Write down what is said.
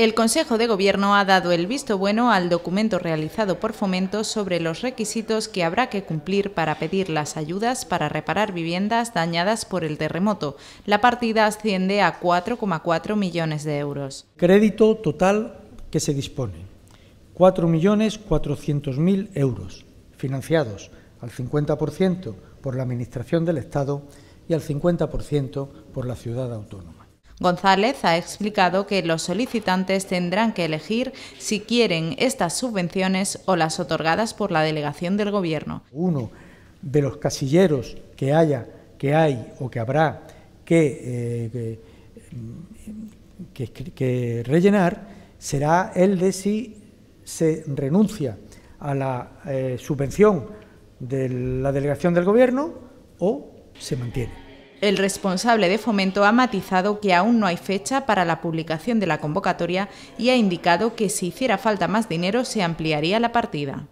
El Consejo de Gobierno ha dado el visto bueno al documento realizado por Fomento sobre los requisitos que habrá que cumplir para pedir las ayudas para reparar viviendas dañadas por el terremoto. La partida asciende a 4,4 millones de euros. Crédito total que se dispone. 4.400.000 euros, financiados al 50% por la Administración del Estado y al 50% por la ciudad autónoma. González ha explicado que los solicitantes tendrán que elegir si quieren estas subvenciones o las otorgadas por la delegación del Gobierno. Uno de los casilleros que haya, que hay o que habrá que, eh, mm, rellenar será el de si se renuncia a la eh, subvención de la delegación del Gobierno o se mantiene. El responsable de fomento ha matizado que aún no hay fecha para la publicación de la convocatoria y ha indicado que si hiciera falta más dinero se ampliaría la partida.